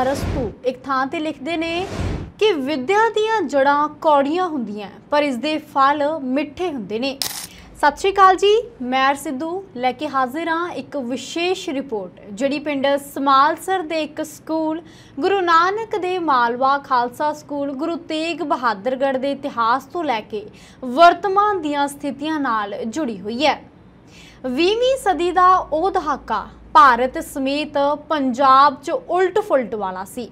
ਅਰਸਤੂ ਇੱਕ ਥਾਂ ਤੇ ਲਿਖਦੇ ਨੇ ਕਿ ਵਿਦਿਆ ਦੀਆਂ ਜੜਾਂ ਕੌੜੀਆਂ ਹੁੰਦੀਆਂ ਪਰ ਇਸ ਦੇ ਫਲ ਮਿੱਠੇ ਹੁੰਦੇ ਨੇ ਸਤਿ ਸ਼੍ਰੀ ਅਕਾਲ ਜੀ ਮੈਂ ਸਿੱਧੂ ਲੈ ਕੇ ਹਾਜ਼ਰ ਹਾਂ ਇੱਕ ਵਿਸ਼ੇਸ਼ ਰਿਪੋਰਟ ਜਿਹੜੀ ਪਿੰਡ ਸਮਾਲਸਰ ਦੇ ਇੱਕ ਸਕੂਲ ਗੁਰੂ ਨਾਨਕ ਦੇ ਮਾਲਵਾ ਖਾਲਸਾ ਸਕੂਲ ਗੁਰੂ ਤੇਗ ਬਹਾਦਰਗੜ੍ਹ ਦੇ ਇਤਿਹਾਸ ਤੋਂ ਲੈ ਕੇ ਵਰਤਮਾਨ ਦੀਆਂ ਸਥਿਤੀਆਂ ਨਾਲ ਜੁੜੀ ਹੋਈ ਹੈ 20ਵੀਂ ਸਦੀ ਦਾ ਉਹ ਦਹਾਕਾ ਭਾਰਤ ਸਮੇਤ ਪੰਜਾਬ 'ਚ ਉਲਟ-ਫੁਲਟ ਵਾਲਾ ਸੀ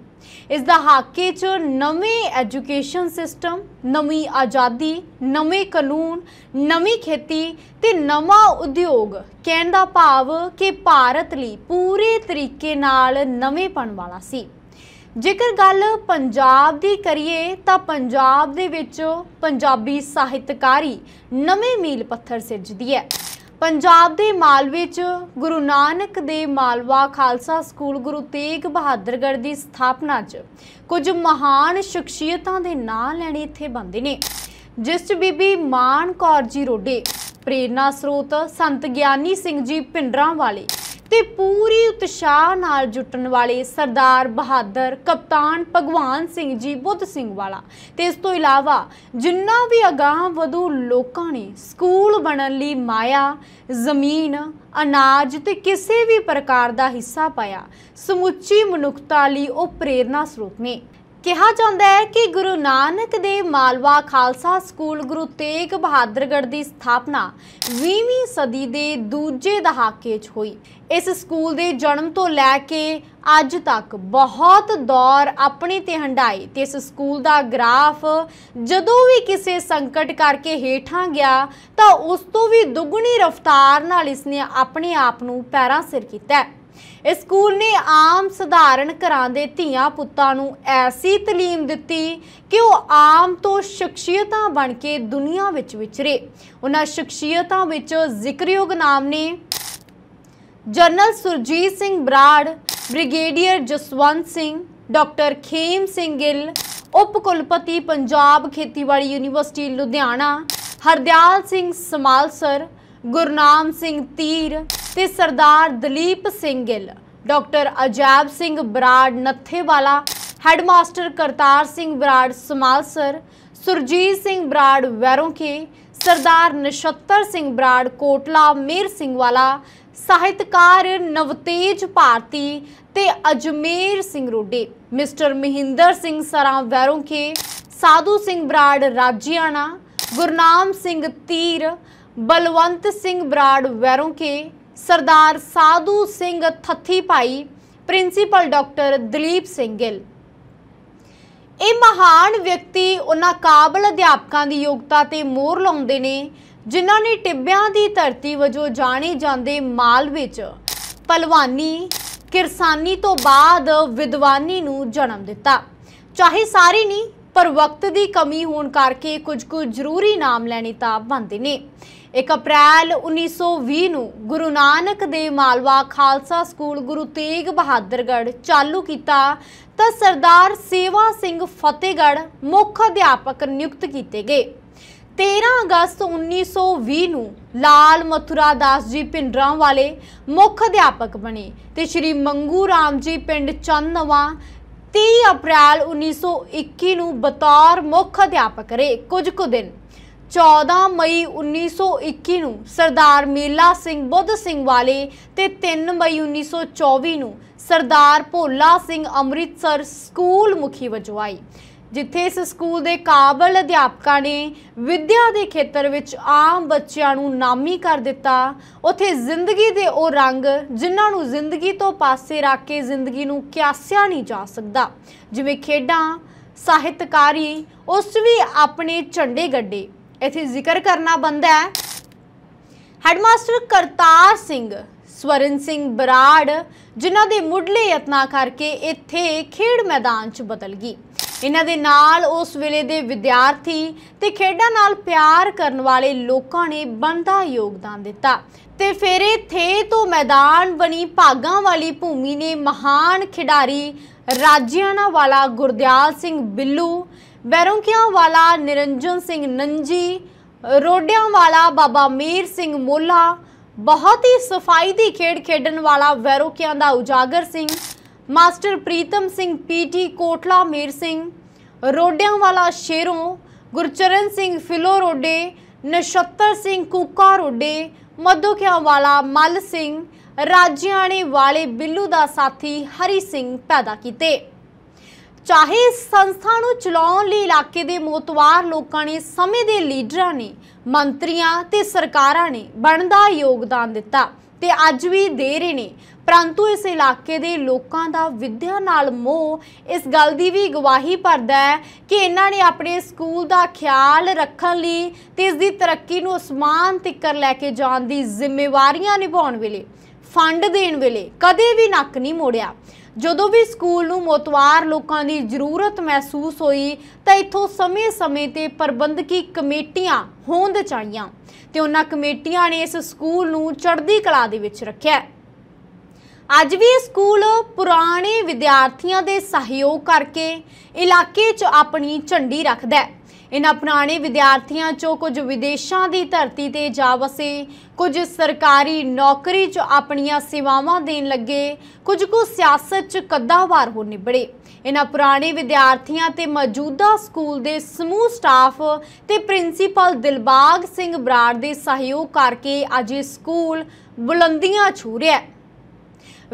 ਇਸ ਦਾ ਹਾਕੇ 'ਚ ਨਵੇਂ ਐਜੂਕੇਸ਼ਨ ਸਿਸਟਮ ਨਵੀਂ ਆਜ਼ਾਦੀ ਨਵੇਂ ਕਾਨੂੰਨ ਨਵੀਂ ਖੇਤੀ ਤੇ ਨਵਾਂ ਉਦਯੋਗ ਕਹਿਣ ਦਾ ਭਾਵ ਕਿ ਭਾਰਤ ਲਈ ਪੂਰੇ ਤਰੀਕੇ ਨਾਲ ਨਵੇਂ ਪਣ ਵਾਲਾ ਸੀ ਜੇਕਰ ਗੱਲ ਪੰਜਾਬ ਦੀ ਕਰੀਏ ਤਾਂ ਪੰਜਾਬ ਦੇ ਵਿੱਚ ਪੰਜਾਬੀ ਸਾਹਿਤਕਾਰੀ ਨਵੇਂ ਮੀਲ ਪੱਥਰ ਸਿਰਜਦੀ ਹੈ ਪੰਜਾਬ ਦੇ ਮਾਲਵੇ 'ਚ ਗੁਰੂ ਨਾਨਕ ਦੇ ਮਾਲਵਾ ਖਾਲਸਾ ਸਕੂਲ ਗੁਰੂ ਤੇਗ ਬਹਾਦਰਗੜ੍ਹ ਦੀ ਸਥਾਪਨਾ 'ਚ ਕੁਝ ਮਹਾਨ ਸ਼ਖਸੀਅਤਾਂ ਦੇ ਨਾਂ ਲੈਣੇ ਇੱਥੇ ਬੰਦੇ ਨੇ ਜਿਸ 'ਚ ਬੀਬੀ ਮਾਨ ਕੌਰ ਜੀ ਰੋਡੇ ਪ੍ਰੇਰਣਾ ਸਰੋਤ ਸੰਤ ਗਿਆਨੀ ਸਿੰਘ ਜੀ ਪਿੰਡਰਾਂ ਵਾਲੇ ਤੇ ਪੂਰੀ ਉਤਸ਼ਾਹ ਨਾਲ ਜੁਟਣ ਵਾਲੇ ਸਰਦਾਰ ਬਹਾਦਰ ਕਪਤਾਨ ਭਗਵਾਨ ਸਿੰਘ ਜੀ ਬੁੱਧ ਸਿੰਘ ਵਾਲਾ ਤੇ ਇਸ ਤੋਂ ਇਲਾਵਾ ਜਿੰਨਾ ਵੀ ਅਗਾਹ ਵਧੂ ਲੋਕਾਂ ਨੇ ਸਕੂਲ ਬਣਨ ਲਈ ਮਾਇਆ ਜ਼ਮੀਨ ਅਨਾਜ ਤੇ ਕਿਸੇ ਵੀ ਪ੍ਰਕਾਰ ਦਾ ਹਿੱਸਾ ਪਾਇਆ ਸਮੁੱਚੀ ਮਨੁੱਖਤਾ ਲਈ ਉਹ ਪ੍ਰੇਰਣਾ ਸਰੋਤ ਨੇ ਕਿਹਾ ਜਾਂਦਾ ਹੈ ਕਿ ਗੁਰੂ ਨਾਨਕ ਦੇ ਮਾਲਵਾ ਖਾਲਸਾ ਸਕੂਲ ਗੁਰੂ ਤੇਗ ਬਹਾਦਰਗੜ੍ਹ ਦੀ ਸਥਾਪਨਾ 20ਵੀਂ ਸਦੀ ਦੇ ਦੂਜੇ ਦਹਾਕੇ 'ਚ ਹੋਈ ਇਸ ਸਕੂਲ ਦੇ ਜਨਮ ਤੋਂ ਲੈ ਕੇ ਅੱਜ ਤੱਕ ਬਹੁਤ ਦੌਰ ਆਪਣੇ ਤੇ ਹੰਡਾਈ ਤੇ ਇਸ ਸਕੂਲ ਦਾ ਗ੍ਰਾਫ ਜਦੋਂ ਵੀ ਕਿਸੇ ਸੰਕਟ ਕਰਕੇ ਹੇਠਾਂ ਗਿਆ ਤਾਂ ਉਸ ਤੋਂ ਵੀ ਦੁੱਗਣੀ ਰਫ਼ਤਾਰ ਨਾਲ ਇਸ ਨੇ ਆਪਣੇ ਆਪ ਨੂੰ ਪੈਰਾਂ ਸਿਰ ਕੀਤਾ ਹੈ ਇਸ ਸਕੂਲ ਨੇ ਆਮ ਸਧਾਰਨ ਘਰਾਂ ਦੇ ਧੀਆਂ ਪੁੱਤਾਂ ਨੂੰ ਐਸੀ تعلیم ਦਿੱਤੀ ਕਿ ਉਹ ਆਮ ਤੋਂ ਸ਼ਖਸੀਅਤਾਂ ਬਣ ਕੇ ਦੁਨੀਆ ਵਿੱਚ ਵਿਚਰੇ ਉਹਨਾਂ ਸ਼ਖਸੀਅਤਾਂ ਵਿੱਚ ਜ਼ਿਕਰਯੋਗ ਨਾਮ ਨੇ general Surjit Singh Brar brigadier Jaswant Singh doctor Khem Singh Gill ਉਪ ਕੁਲਪਤੀ ਪੰਜਾਬ ਖੇਤੀਬਾੜੀ ਯੂਨੀਵਰਸਿਟੀ ਲੁਧਿਆਣਾ ਹਰਦਿਆਲ ਸਿੰਘ ਸਮਾਲਸਰ ਗੁਰਨਾਮ ਸਿੰਘ ਤੀਰ ਤੇ ਸਰਦਾਰ ਦਲੀਪ ਸਿੰਘ ਗਿੱਲ ਡਾਕਟਰ ਅਜਾਬ ਸਿੰਘ ਬਰਾੜ ਨੱਥੇਵਾਲਾ ਹੈਡਮਾਸਟਰ ਕਰਤਾਰ ਸਿੰਘ ਬਰਾੜ ਸਮਾਲਸਰ ਸੁਰਜੀਤ ਸਿੰਘ ਬਰਾੜ ਵੈਰੋਂਕੇ ਸਰਦਾਰ ਨਛੱਤਰ ਸਿੰਘ ਬਰਾੜ ਕੋਟਲਾ ਮੇਰ ਸਿੰਘ ਵਾਲਾ ਸਾਹਿਤਕਾਰ ਨਵਤੇਜ ਭਾਰਤੀ ਤੇ ਅਜਮੇਰ ਸਿੰਘ ਰੋਡੇ ਮਿਸਟਰ ਮਹਿੰਦਰ ਸਿੰਘ ਸਰਾ ਵੈਰੋਂਕੇ ਸਾਧੂ ਸਿੰਘ ਬਰਾੜ ਰਾਜੀਆਣਾ ਗੁਰਨਾਮ ਸਿੰਘ ਤੀਰ ਬਲਵੰਤ ਸਿੰਘ ਬਰਾੜ ਵੈਰੋਂਕੇ ਸਰਦਾਰ ਸਾਧੂ ਸਿੰਘ ਥੱਥੀ ਭਾਈ ਪ੍ਰਿੰਸੀਪਲ ਡਾਕਟਰ ਦਲੀਪ ਸਿੰਘ ਗਿੱਲ ਇਹ ਮਹਾਨ ਵਿਅਕਤੀ ਉਹਨਾਂ ਕਾਬਲ ਅਧਿਆਪਕਾਂ ਦੀ ਯੋਗਤਾ ਤੇ ਮੋਹਰ ਲਾਉਂਦੇ ਨੇ ਜਿਨ੍ਹਾਂ ਨੇ ਟਿੱਬਿਆਂ ਦੀ ਧਰਤੀ ਵਜੋਂ ਜਾਣੇ ਜਾਂਦੇ ਮਾਲ ਵਿੱਚ ਪਲਵਾਨੀ ਕਿਰਸਾਨੀ ਤੋਂ ਬਾਅਦ ਵਿਦਵਾਨੀ ਨੂੰ ਜਨਮ ਦਿੱਤਾ ਚਾਹੇ ਸਾਰੇ ਨਹੀਂ ਪਰ ਵਕਤ ਦੀ ਕਮੀ ਹੋਣ ਕਰਕੇ ਕੁਝ ਕੁ ਜ਼ਰੂਰੀ ਨਾਮ ਲੈਣੇ ਤਾਂ ਬੰਦੇ ਨੇ 1 ਅਪ੍ਰੈਲ 1920 ਨੂੰ ਗੁਰੂ ਨਾਨਕ ਦੇਵ ਮਾਲਵਾ ਖਾਲਸਾ ਸਕੂਲ ਗੁਰੂ ਤੇਗ ਬਹਾਦਰਗੜ ਚਾਲੂ ਕੀਤਾ ਤਾਂ ਸਰਦਾਰ ਸੇਵਾ ਸਿੰਘ ਫਤਿਹਗੜ ਮੁੱਖ ਅਧਿਆਪਕ ਨਿਯੁਕਤ ਕੀਤੇ ਗਏ 13 ਅਗਸਤ 1920 ਨੂੰ ਲਾਲ ਮਥੁਰਾ ਦਾਸ ਜੀ ਪਿੰਡਰਾਂ ਵਾਲੇ ਮੁੱਖ ਅਧਿਆਪਕ ਬਣੇ ਤੇ ਸ਼੍ਰੀ ਮੰਗੂ ਰਾਮ ਜੀ ਪਿੰਡ ਚੰਨਵਾ 30 ਅਪ੍ਰੈਲ 1921 ਨੂੰ ਬਤੌਰ ਮੁੱਖ ਅਧਿਆਪਕ ਰਹੇ ਕੁਝ ਕੁ ਦਿਨ 14 ਮਈ 1921 ਨੂੰ ਸਰਦਾਰ ਮੇਲਾ ਸਿੰਘ ਬੁੱਧ ਸਿੰਘ ਵਾਲੇ ਤੇ 3 ਮਈ 1924 ਨੂੰ ਸਰਦਾਰ ਭੋਲਾ ਸਿੰਘ ਅੰਮ੍ਰਿਤਸਰ ਸਕੂਲ ਮੁਖੀ ਵਜਵਾਈ ਜਿੱਥੇ ਇਸ ਸਕੂਲ ਦੇ ਕਾਬਲ ਅਧਿਆਪਕਾਂ ਨੇ ਵਿਦਿਆ ਦੇ ਖੇਤਰ ਵਿੱਚ ਆਮ ਬੱਚਿਆਂ ਨੂੰ ਨਾਮੀ ਕਰ ਦਿੱਤਾ ਉਥੇ ਜ਼ਿੰਦਗੀ ਦੇ ਉਹ ਰੰਗ ਜਿਨ੍ਹਾਂ ਨੂੰ ਜ਼ਿੰਦਗੀ ਤੋਂ ਪਾਸੇ ਰੱਖ ਕੇ ਜ਼ਿੰਦਗੀ ਨੂੰ ਕਿਆਸਿਆ ਨਹੀਂ ਜਾ ਸਕਦਾ ਜਿਵੇਂ ਖੇਡਾਂ ਸਾਹਿਤਕਾਰੀ ਉਸ ਵੀ ਆਪਣੇ ਝੰਡੇ ਗੱਡੇ ਇੱਥੇ ਜ਼ਿਕਰ ਕਰਨਾ ਬੰਦਾ ਹੈ ਹੈਡਮਾਸਟਰ ਕਰਤਾਰ ਸਿੰਘ ਸਵਰਨ ਸਿੰਘ ਬਰਾੜ ਜਿਨ੍ਹਾਂ ਦੇ ਮੁੱਢਲੇ ਯਤਨਾ ਕਰਕੇ ਇੱਥੇ ਖੇਡ ਮੈਦਾਨ 'ਚ ਬਦਲ ਗਈ ਇਹਨਾਂ ਦੇ ਨਾਲ ਉਸ ਵੇਲੇ ਦੇ ਵਿਦਿਆਰਥੀ ਤੇ ਖੇਡਾਂ ਨਾਲ ਪਿਆਰ ਕਰਨ ਵਾਲੇ ਲੋਕਾਂ ਨੇ ਬੰਦਾ ਯੋਗਦਾਨ ਦਿੱਤਾ ਤੇ ਫਿਰ ਇੱਥੇ ਤੋਂ ਮੈਦਾਨ ਬਣੀ ਭਾਗਾਂ ਵਾਲੀ ਭੂਮੀ ਨੇ ਮਹਾਨ ਖਿਡਾਰੀ ਰਾਜਿਆਣਾ ਵਾਲਾ ਗੁਰਦਿਆਲ ਸਿੰਘ ਬਿੱਲੂ ਬੈਰੋਂਕਿਆਂ ਵਾਲਾ ਨਿਰੰਜਨ ਸਿੰਘ ਨੰਜੀ ਰੋਡਿਆਂ ਵਾਲਾ ਬਾਬਾ ਮੀਰ ਸਿੰਘ ਮੋਲਾ ਬਹੁਤ ਹੀ ਸਫਾਈ ਦੀ ਖੇਡ ਖੇਡਣ ਵਾਲਾ ਵੈਰੋਕਿਆਂ ਦਾ ਉਜਾਗਰ ਸਿੰਘ ਮਾਸਟਰ ਪ੍ਰੀਤਮ ਸਿੰਘ ਪੀਟੀ ਕੋਟਲਾ ਮੀਰ ਸਿੰਘ ਰੋਡਿਆਂ ਵਾਲਾ ਸ਼ੇਰੋਂ ਗੁਰਚਰਨ ਸਿੰਘ ਫਿਲੋ ਰੋਡੇ ਨਸ਼ੱਤਰ ਸਿੰਘ ਕੂਕਾ ਰੋਡੇ ਮਦੋਕਿਆਂ ਵਾਲਾ ਮਲ ਸਿੰਘ ਰਾਜਿਆਣੇ ਵਾਲੇ ਬਿੱਲੂ ਦਾ ਸਾਥੀ ਹਰੀ ਸਿੰਘ ਪੈਦਾ ਕੀਤੇ ਚਾਹੇ ਸੰਸਥਾ ਨੂੰ ਚਲਾਉਣ ਲਈ ਇਲਾਕੇ ਦੇ ਮੋਤਵਾਰ ਲੋਕਾਂ ਨੇ ਸਮੇਂ ਦੇ ਲੀਡਰਾਂ ਨੇ ਮੰਤਰੀਆਂ ਤੇ ਸਰਕਾਰਾਂ ਨੇ ਬਣਦਾ ਯੋਗਦਾਨ ਦਿੱਤਾ ਤੇ ਅੱਜ ਵੀ ਦੇ ਰਹੇ ਨੇ ਪਰੰਤੂ ਇਸ ਇਲਾਕੇ ਦੇ ਲੋਕਾਂ ਦਾ ਵਿਦਿਆ ਨਾਲ ਮੋਹ ਇਸ ਗੱਲ ਦੀ ਵੀ ਗਵਾਹੀ ਭਰਦਾ ਹੈ ਕਿ ਇਹਨਾਂ ਨੇ ਆਪਣੇ ਸਕੂਲ ਦਾ ਖਿਆਲ ਰੱਖਣ ਲਈ ਤੇ ਇਸ ਦੀ ਤਰੱਕੀ ਨੂੰ ਅਸਮਾਨ ਤੱਕਰ ਲੈ ਕੇ ਜਾਣ ਦੀ ਜ਼ਿੰਮੇਵਾਰੀਆਂ ਨਿਭਾਉਣ ਵੇਲੇ ਫੰਡ ਦੇਣ ਵੇਲੇ ਕਦੇ ਵੀ ਨੱਕ ਨਹੀਂ ਮੋੜਿਆ ਜਦੋਂ ਵੀ ਸਕੂਲ ਨੂੰ ਮੋਤਵਾਰ ਲੋਕਾਂ ਦੀ ਜ਼ਰੂਰਤ ਮਹਿਸੂਸ ਹੋਈ ਤਾਂ ਇੱਥੋਂ ਸਮੇਂ-ਸਮੇਂ ਤੇ ਪ੍ਰਬੰਧਕੀ ਕਮੇਟੀਆਂ ਹੋਂਦ ਚਾਹੀਆਂ ਤੇ ਉਹਨਾਂ ਕਮੇਟੀਆਂ ਨੇ ਇਸ ਸਕੂਲ ਨੂੰ ਚੜ੍ਹਦੀ ਕਲਾ ਦੇ ਵਿੱਚ ਰੱਖਿਆ ਅੱਜ ਵੀ ਸਕੂਲ ਪੁਰਾਣੇ ਵਿਦਿਆਰਥੀਆਂ ਦੇ ਸਹਿਯੋਗ ਕਰਕੇ ਇਲਾਕੇ 'ਚ ਆਪਣੀ ਝੰਡੀ ਰੱਖਦਾ ਹੈ ਇਨ੍ਹਾਂ ਪੁਰਾਣੇ ਵਿਦਿਆਰਥੀਆਂ 'ਚੋਂ ਕੁਝ ਵਿਦੇਸ਼ਾਂ ਦੀ ਧਰਤੀ ਤੇ ਜਾ ਵਸੇ ਕੁਝ ਸਰਕਾਰੀ ਨੌਕਰੀ 'ਚ ਆਪਣੀਆਂ ਸੇਵਾਵਾਂ ਦੇਣ ਲੱਗੇ ਕੁਝ ਕੁ ਸਿਆਸਤ 'ਚ ਕੱਦਾਵਾਰ ਹੋ ਨਿਬੜੇ ਇਨ੍ਹਾਂ ਪੁਰਾਣੇ ਵਿਦਿਆਰਥੀਆਂ ਤੇ ਮੌਜੂਦਾ ਸਕੂਲ ਦੇ ਸਮੂਹ ਸਟਾਫ ਤੇ ਪ੍ਰਿੰਸੀਪਲ ਦਿਲਬਾਗ ਸਿੰਘ ਬਰਾੜ ਦੇ ਸਹਿਯੋਗ ਕਰਕੇ ਅੱਜ ਇਹ ਸਕੂਲ ਬੁਲੰਦੀਆਂ ਛੂ ਰਿਹਾ ਹੈ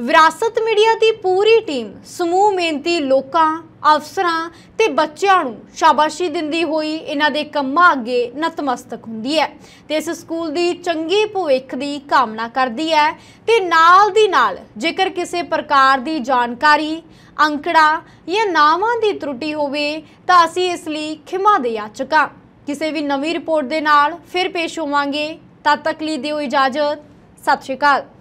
ਵਿਰਾਸਤ ਮੀਡੀਆ ਦੀ ਪੂਰੀ ਟੀਮ ਸਮੂਹ ਮਿਹਨਤੀ ਲੋਕਾਂ ਅਫਸਰਾਂ ਤੇ ਬੱਚਿਆਂ ਨੂੰ ਸ਼ਾਬਾਸ਼ੀ ਦਿੰਦੀ ਹੋਈ ਇਹਨਾਂ ਦੇ ਕੰਮਾਂ ਅੱਗੇ ਨਤਮਸਤਕ ਹੁੰਦੀ ਹੈ ਤੇ ਇਸ ਸਕੂਲ ਦੀ ਚੰਗੀ ਭਵਿੱਖ ਦੀ ਕਾਮਨਾ ਕਰਦੀ ਹੈ ਤੇ ਨਾਲ ਦੀ ਨਾਲ ਜੇਕਰ ਕਿਸੇ ਪ੍ਰਕਾਰ ਦੀ ਜਾਣਕਾਰੀ ਅੰਕੜਾ ਜਾਂ ਨਾਵਾਂ ਦੀ ਤਰੁੱਟੀ ਹੋਵੇ ਤਾਂ ਅਸੀਂ ਇਸ ਲਈ ਖਿਮਾ ਦੇ ਆਚਕਾ ਕਿਸੇ ਵੀ ਨਵੀਂ ਰਿਪੋਰਟ ਦੇ ਨਾਲ ਫਿਰ ਪੇਸ਼ ਹੋਵਾਂਗੇ ਤਦ ਤੱਕ ਲਈ ਦਿਓ ਇਜਾਜ਼ਤ ਸਤਿ ਸ਼੍ਰੀ ਅਕਾਲ